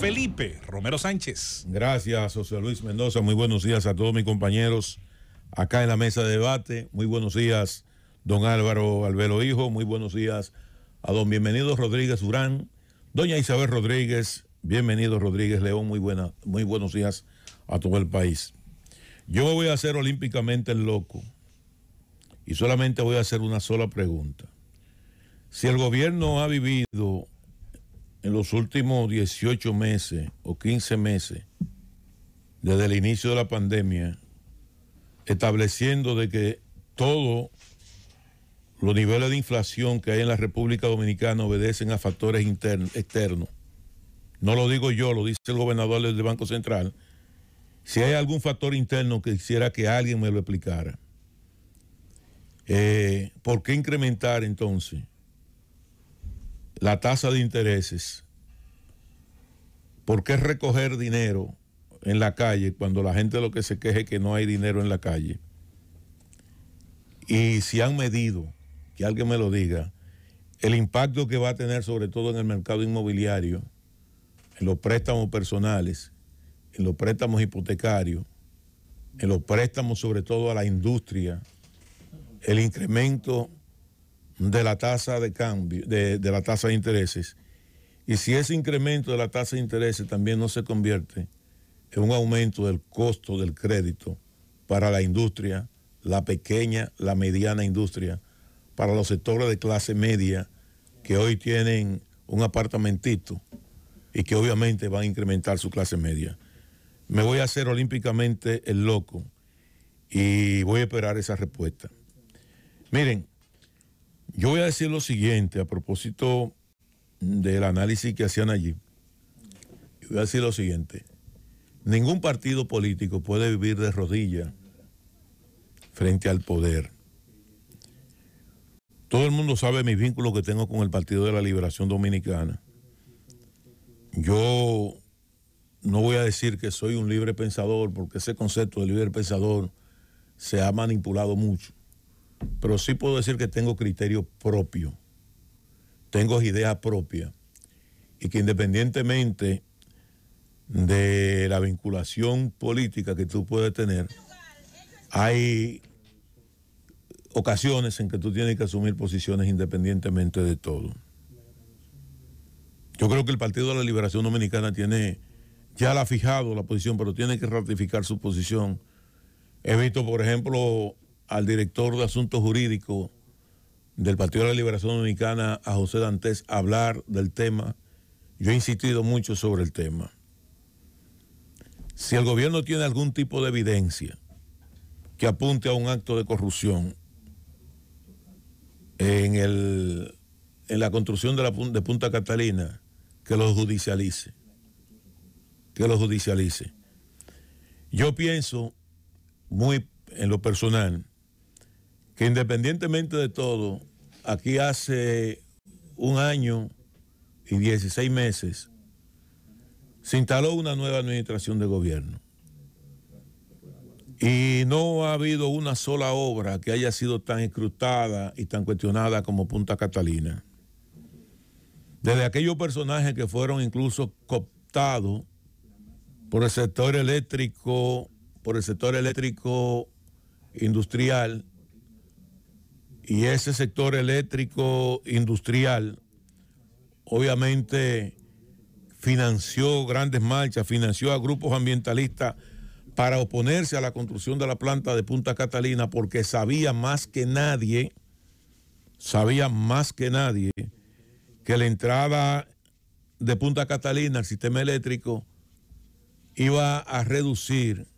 Felipe Romero Sánchez. Gracias, José Luis Mendoza. Muy buenos días a todos mis compañeros acá en la mesa de debate. Muy buenos días, don Álvaro Albelo Hijo. Muy buenos días a don Bienvenido Rodríguez Urán. Doña Isabel Rodríguez, bienvenido Rodríguez León. Muy, muy buenos días a todo el país. Yo voy a hacer olímpicamente el loco y solamente voy a hacer una sola pregunta. Si el gobierno ha vivido en los últimos 18 meses o 15 meses, desde el inicio de la pandemia, estableciendo de que todos los niveles de inflación que hay en la República Dominicana obedecen a factores internos, externos. No lo digo yo, lo dice el gobernador del Banco Central. Si hay algún factor interno que quisiera que alguien me lo explicara. Eh, ¿Por qué incrementar entonces la tasa de intereses. ¿Por qué recoger dinero en la calle cuando la gente lo que se queje es que no hay dinero en la calle? Y si han medido, que alguien me lo diga, el impacto que va a tener sobre todo en el mercado inmobiliario, en los préstamos personales, en los préstamos hipotecarios, en los préstamos sobre todo a la industria, el incremento de la tasa de cambio, de, la tasa de intereses. Y si ese incremento de la tasa de intereses también no se convierte en un aumento del costo del crédito para la industria, la pequeña, la mediana industria, para los sectores de clase media que hoy tienen un apartamentito y que obviamente van a incrementar su clase media. Me voy a hacer olímpicamente el loco y voy a esperar esa respuesta. Miren, yo voy a decir lo siguiente a propósito del análisis que hacían allí. Yo voy a decir lo siguiente. Ningún partido político puede vivir de rodillas frente al poder. Todo el mundo sabe mis vínculos que tengo con el Partido de la Liberación Dominicana. Yo no voy a decir que soy un libre pensador, porque ese concepto de libre pensador se ha manipulado mucho pero sí puedo decir que tengo criterio propio, tengo ideas propias y que independientemente de la vinculación política que tú puedes tener, hay ocasiones en que tú tienes que asumir posiciones independientemente de todo. Yo creo que el Partido de la Liberación Dominicana tiene, ya la ha fijado la posición, pero tiene que ratificar su posición. He visto, por ejemplo, al director de Asuntos Jurídicos del Partido de la Liberación Dominicana, a José Dantes, hablar del tema. Yo he insistido mucho sobre el tema. Si el gobierno tiene algún tipo de evidencia que apunte a un acto de corrupción en, el, en la construcción de, la, de Punta Catalina, que lo judicialice. Que lo judicialice. Yo pienso, muy en lo personal, que independientemente de todo, aquí hace un año y 16 meses se instaló una nueva administración de gobierno. Y no ha habido una sola obra que haya sido tan escrutada y tan cuestionada como Punta Catalina. Desde aquellos personajes que fueron incluso cooptados por el sector eléctrico, por el sector eléctrico industrial, y ese sector eléctrico industrial, obviamente, financió grandes marchas, financió a grupos ambientalistas para oponerse a la construcción de la planta de Punta Catalina porque sabía más que nadie, sabía más que nadie que la entrada de Punta Catalina al sistema eléctrico iba a reducir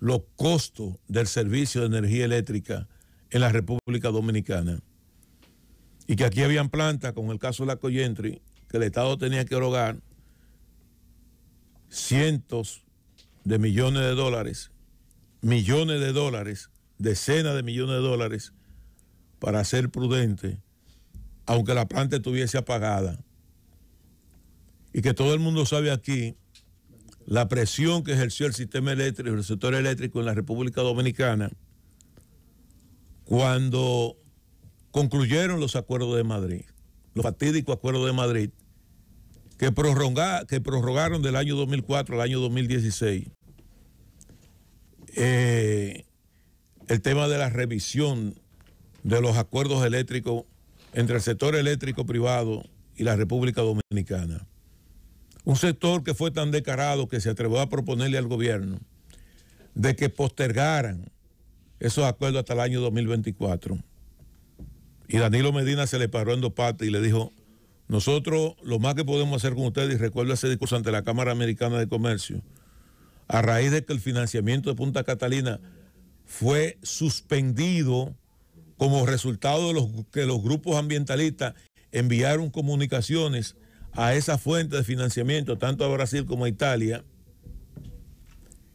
los costos del servicio de energía eléctrica en la República Dominicana. Y que aquí habían plantas, como el caso de la Coyentri... que el Estado tenía que rogar... cientos de millones de dólares, millones de dólares, decenas de millones de dólares, para ser prudente, aunque la planta estuviese apagada. Y que todo el mundo sabe aquí la presión que ejerció el sistema eléctrico, el sector eléctrico en la República Dominicana cuando concluyeron los acuerdos de Madrid, los fatídicos acuerdos de Madrid, que, prorrogaron del año 2004 al año 2016 eh, el tema de la revisión de los acuerdos eléctricos entre el sector eléctrico privado y la República Dominicana. Un sector que fue tan decarado que se atrevió a proponerle al gobierno de que postergaran esos acuerdos hasta el año 2024. Y Danilo Medina se le paró en dos partes y le dijo, nosotros lo más que podemos hacer con ustedes, y recuerdo ese discurso ante la Cámara Americana de Comercio, a raíz de que el financiamiento de Punta Catalina fue suspendido como resultado de los, que los grupos ambientalistas enviaron comunicaciones a esa fuente de financiamiento, tanto a Brasil como a Italia,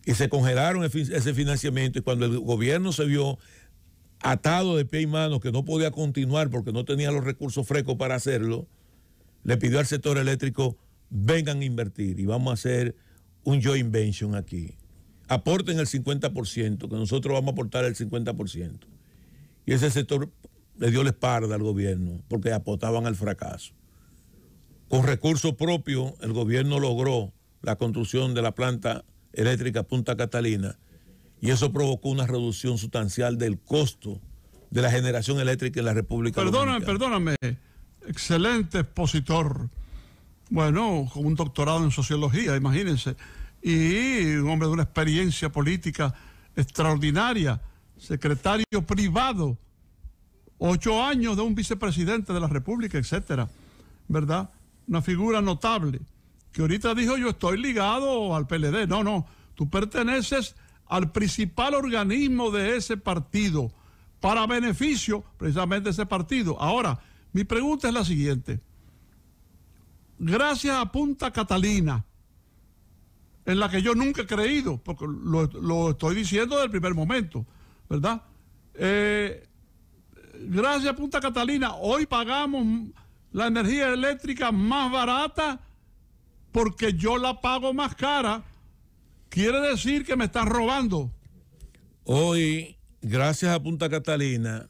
y se congelaron ese financiamiento y cuando el gobierno se vio atado de pie y mano que no podía continuar porque no tenía los recursos frescos para hacerlo, le pidió al sector eléctrico, vengan a invertir y vamos a hacer un joint venture aquí. Aporten el 50%, que nosotros vamos a aportar el 50%. Y ese sector le dio la espalda al gobierno porque aportaban al fracaso. Con recursos propios, el gobierno logró la construcción de la planta Eléctrica Punta Catalina, y eso provocó una reducción sustancial del costo de la generación eléctrica en la República perdóname, Perdóname, excelente expositor, bueno, con un doctorado en sociología, imagínense, y un hombre de una experiencia política extraordinaria, secretario privado, ocho años de un vicepresidente de la República, etcétera, ¿verdad? Una figura notable que ahorita dijo yo estoy ligado al PLD. No, no, tú perteneces al principal organismo de ese partido para beneficio precisamente de ese partido. Ahora, mi pregunta es la siguiente. Gracias a Punta Catalina, en la que yo nunca he creído, porque lo, estoy diciendo desde el primer momento, ¿verdad? Eh, gracias a Punta Catalina, hoy pagamos la energía eléctrica más barata porque yo la pago más cara, quiere decir que me están robando. Hoy, gracias a Punta Catalina,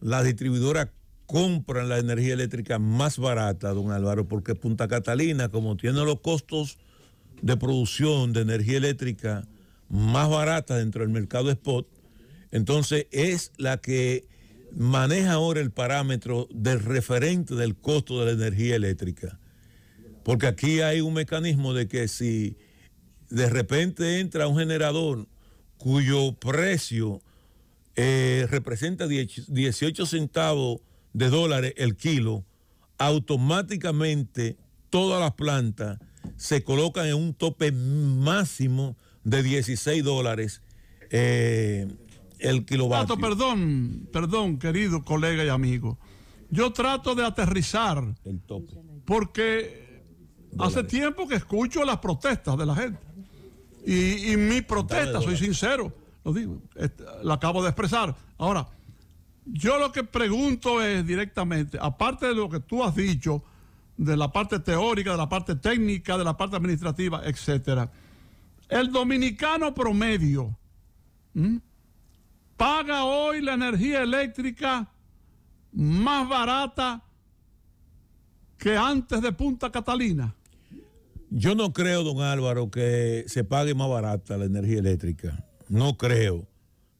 las distribuidoras compran la energía eléctrica más barata, don Álvaro, porque Punta Catalina, como tiene los costos de producción de energía eléctrica más barata dentro del mercado spot, entonces es la que maneja ahora el parámetro del referente del costo de la energía eléctrica. Porque aquí hay un mecanismo de que si de repente entra un generador cuyo precio eh, representa 18 centavos de dólares el kilo, automáticamente todas las plantas se colocan en un tope máximo de 16 dólares eh, el kilovatio. perdón, perdón, querido colega y amigo. Yo trato de aterrizar. El tope. Porque Hace tiempo que escucho las protestas de la gente. Y, mi protesta, soy sincero, lo digo, la acabo de expresar. Ahora, yo lo que pregunto es directamente, aparte de lo que tú has dicho, de la parte teórica, de la parte técnica, de la parte administrativa, etcétera. El dominicano promedio paga hoy la energía eléctrica más barata que antes de Punta Catalina. Yo no creo, don Álvaro, que se pague más barata la energía eléctrica. No creo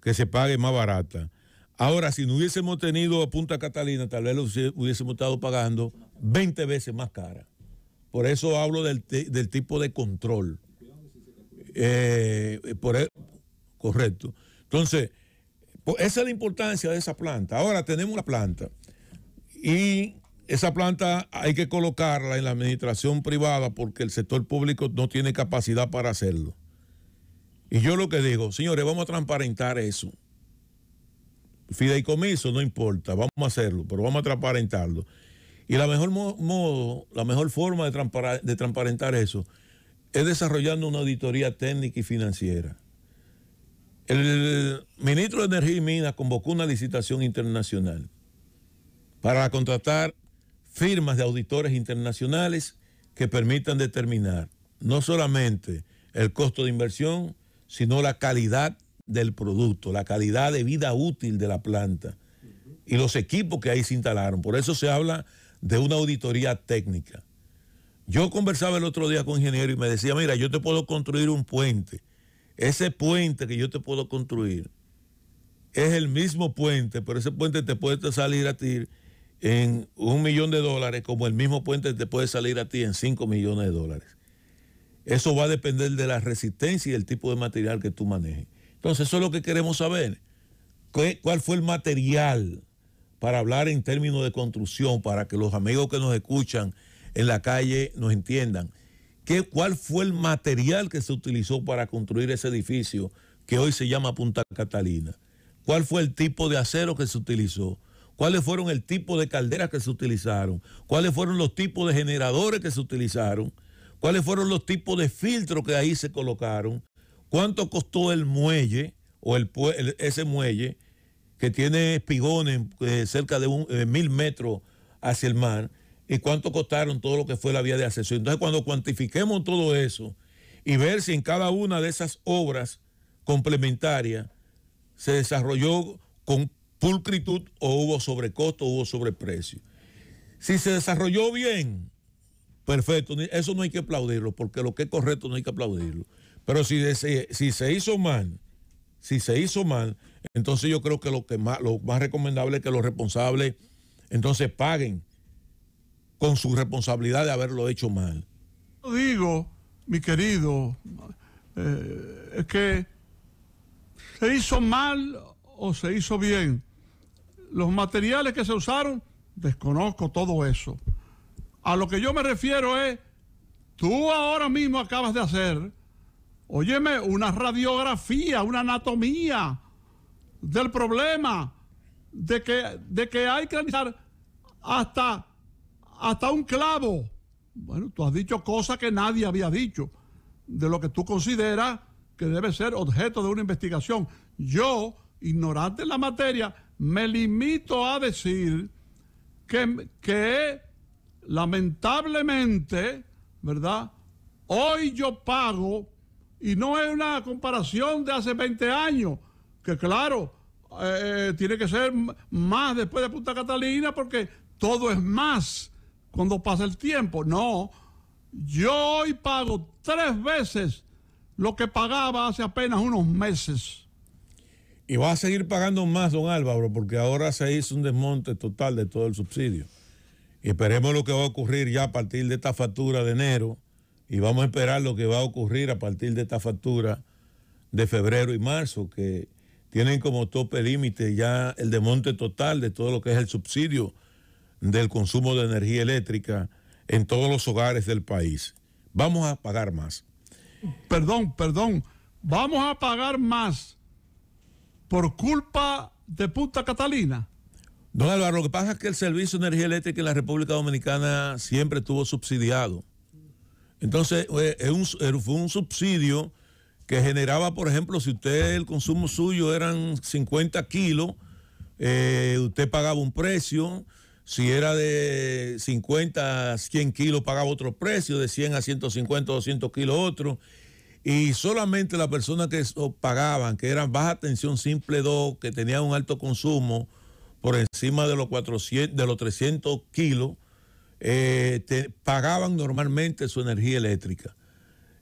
que se pague más barata. Ahora, si no hubiésemos tenido a Punta Catalina, tal vez lo hubiésemos estado pagando 20 veces más cara. Por eso hablo del, tipo de control. Eh, eh, por e, correcto. Entonces, pues, esa es la importancia de esa planta. Ahora tenemos la planta y esa planta hay que colocarla en la administración privada porque el sector público no tiene capacidad para hacerlo. Y yo lo que digo, señores, vamos a transparentar eso. Fideicomiso no importa, vamos a hacerlo, pero vamos a transparentarlo. Y la mejor modo, la mejor forma de, de transparentar eso es desarrollando una auditoría técnica y financiera. El ministro de Energía y Minas convocó una licitación internacional para contratar firmas de auditores internacionales que permitan determinar no solamente el costo de inversión, sino la calidad del producto, la calidad de vida útil de la planta y los equipos que ahí se instalaron. Por eso se habla de una auditoría técnica. Yo conversaba el otro día con un ingeniero y me decía, mira, yo te puedo construir un puente. Ese puente que yo te puedo construir es el mismo puente, pero ese puente te puede salir a ti en un millón de dólares como el mismo puente te puede salir a ti en 5 millones de dólares. Eso va a depender de la resistencia y el tipo de material que tú manejes. Entonces, eso es lo que queremos saber. ¿Cuál fue el material para hablar en términos de construcción, para que los amigos que nos escuchan en la calle nos entiendan? ¿Cuál fue el material que se utilizó para construir ese edificio que hoy se llama Punta Catalina? ¿Cuál fue el tipo de acero que se utilizó? cuáles fueron el tipo de calderas que se utilizaron, cuáles fueron los tipos de generadores que se utilizaron, cuáles fueron los tipos de filtros que ahí se colocaron, cuánto costó el muelle o el, ese muelle que tiene espigones eh, cerca de eh, mil metros hacia el mar y cuánto costaron todo lo que fue la vía de acceso. Entonces cuando cuantifiquemos todo eso y ver si en cada una de esas obras complementarias se desarrolló con pulcritud o hubo sobrecosto o hubo sobreprecio. Si se desarrolló bien, perfecto, eso no hay que aplaudirlo, porque lo que es correcto no hay que aplaudirlo. Pero si, se, si se hizo mal, si se hizo mal, entonces yo creo que lo, que más, lo más recomendable es que los responsables entonces paguen con su responsabilidad de haberlo hecho mal. Digo, mi querido, eh, es que se hizo mal o se hizo bien los materiales que se usaron, desconozco todo eso. A lo que yo me refiero es, tú ahora mismo acabas de hacer, óyeme, una radiografía, una anatomía del problema, de que, de que hay que analizar hasta, hasta un clavo. Bueno, tú has dicho cosas que nadie había dicho, de lo que tú consideras que debe ser objeto de una investigación. Yo, ignorante en la materia, me limito a decir que, lamentablemente, ¿verdad? Hoy yo pago, y no es una comparación de hace 20 años, que claro, eh, eh, tiene que ser más después de Punta Catalina porque todo es más cuando pasa el tiempo. No, yo hoy pago tres veces lo que pagaba hace apenas unos meses. Y va a seguir pagando más, don Álvaro, porque ahora se hizo un desmonte total de todo el subsidio. Y esperemos lo que va a ocurrir ya a partir de esta factura de enero y vamos a esperar lo que va a ocurrir a partir de esta factura de febrero y marzo, que tienen como tope límite ya el desmonte total de todo lo que es el subsidio del consumo de energía eléctrica en todos los hogares del país. Vamos a pagar más. Perdón, perdón, vamos a pagar más por culpa de puta Catalina. Don Álvaro, lo que pasa es que el servicio de energía eléctrica en la República Dominicana siempre estuvo subsidiado. Entonces, eh, eh, fue un subsidio que generaba, por ejemplo, si usted el consumo suyo eran 50 kilos, eh, usted pagaba un precio. Si era de 50 a 100 kilos, pagaba otro precio. De 100 a 150, 200 kilos, otro y solamente las personas que pagaban, que eran baja tensión simple 2, que tenían un alto consumo por encima de los, 400, de los 300 kilos, eh, pagaban normalmente su energía eléctrica.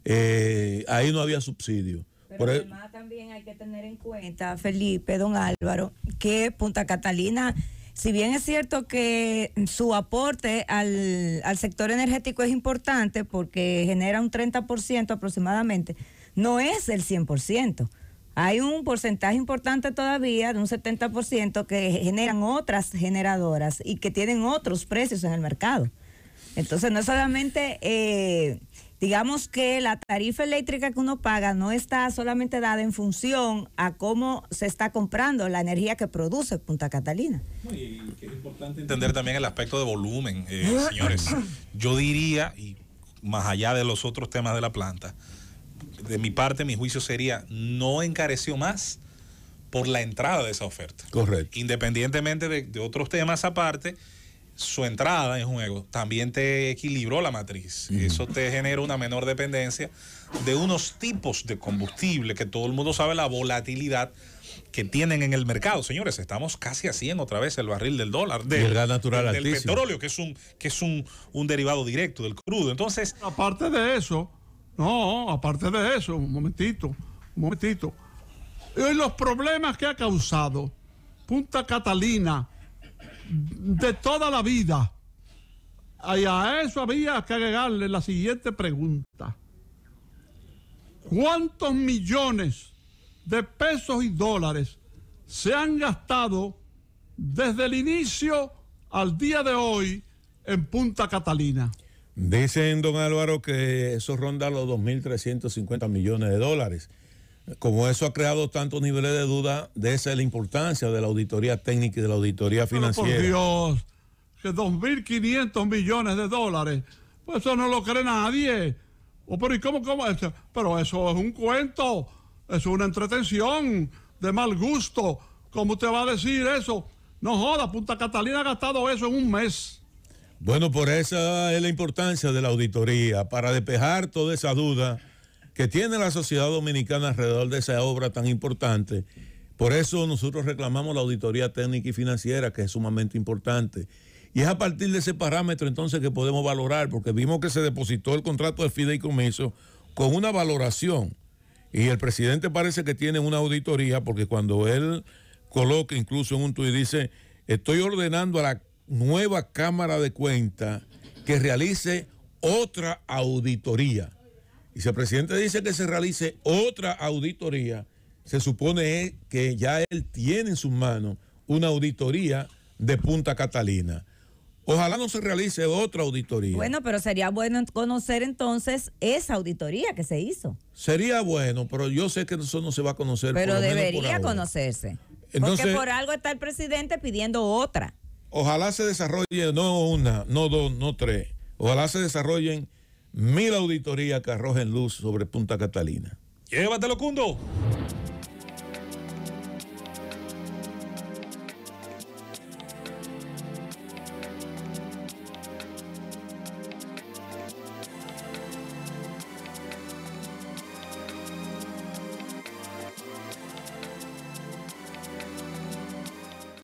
Eh, ahí no había subsidio. Pero e-, además también hay que tener en cuenta, Felipe, don Álvaro, que Punta Catalina si bien es cierto que su aporte al, sector energético es importante porque genera un 30% aproximadamente, no es el 100%. Hay un porcentaje importante todavía de un 70% que generan otras generadoras y que tienen otros precios en el mercado. Entonces no es solamente eh, digamos que la tarifa eléctrica que uno paga no está solamente dada en función a cómo se está comprando la energía que produce Punta Catalina. Y es importante entender también el aspecto de volumen, eh, ah. señores. Yo diría, y más allá de los otros temas de la planta, de mi parte mi juicio sería, no encareció más por la entrada de esa oferta. Correcto. Independientemente de otros temas aparte su entrada en juego también te equilibró la matriz. ...y Eso te genera una menor dependencia de unos tipos de combustible que todo el mundo sabe la volatilidad que tienen en el mercado. Señores, estamos casi a 100 otra vez el barril del dólar, del, natural del, petróleo, que es, un, que es un, un derivado directo del crudo. Entonces. Aparte de eso, no, aparte de eso, un momentito, un momentito. Eh, los problemas que ha causado Punta Catalina de toda la vida. Y a eso había que agregarle la siguiente pregunta. ¿Cuántos millones de pesos y dólares se han gastado desde el inicio al día de hoy en Punta Catalina? Dicen, don Álvaro, que eso ronda los 2.350 millones de dólares como eso ha creado tantos niveles de duda, de esa es la importancia de la auditoría técnica y de la auditoría financiera. Pero por Dios, que 2.500 millones de dólares, pues eso no lo cree nadie. O, pero, ¿y cómo, cómo? pero eso es un cuento, es una entretención de mal gusto. ¿Cómo usted va a decir eso? No joda, Punta Catalina ha gastado eso en un mes. Bueno, por esa es la importancia de la auditoría, para despejar toda esa duda que tiene la sociedad dominicana alrededor de esa obra tan importante. Por eso nosotros reclamamos la auditoría técnica y financiera, que es sumamente importante. Y es a partir de ese parámetro entonces que podemos valorar, porque vimos que se depositó el contrato de fideicomiso con una valoración. Y el presidente parece que tiene una auditoría, porque cuando él coloca incluso en un tuit dice, estoy ordenando a la nueva Cámara de Cuentas que realice otra auditoría. Y si el presidente dice que se realice otra auditoría, se supone que ya él tiene en sus manos una auditoría de Punta Catalina. Ojalá no se realice otra auditoría. Bueno, pero sería bueno conocer entonces esa auditoría que se hizo. Sería bueno, pero yo sé que eso no se va a conocer. Pero debería conocerse. porque por algo está el presidente pidiendo otra. Ojalá se desarrolle no una, no dos, no tres. Ojalá se desarrollen mil auditorías que arrojen luz sobre Punta Catalina. Llévatelo, Cundo.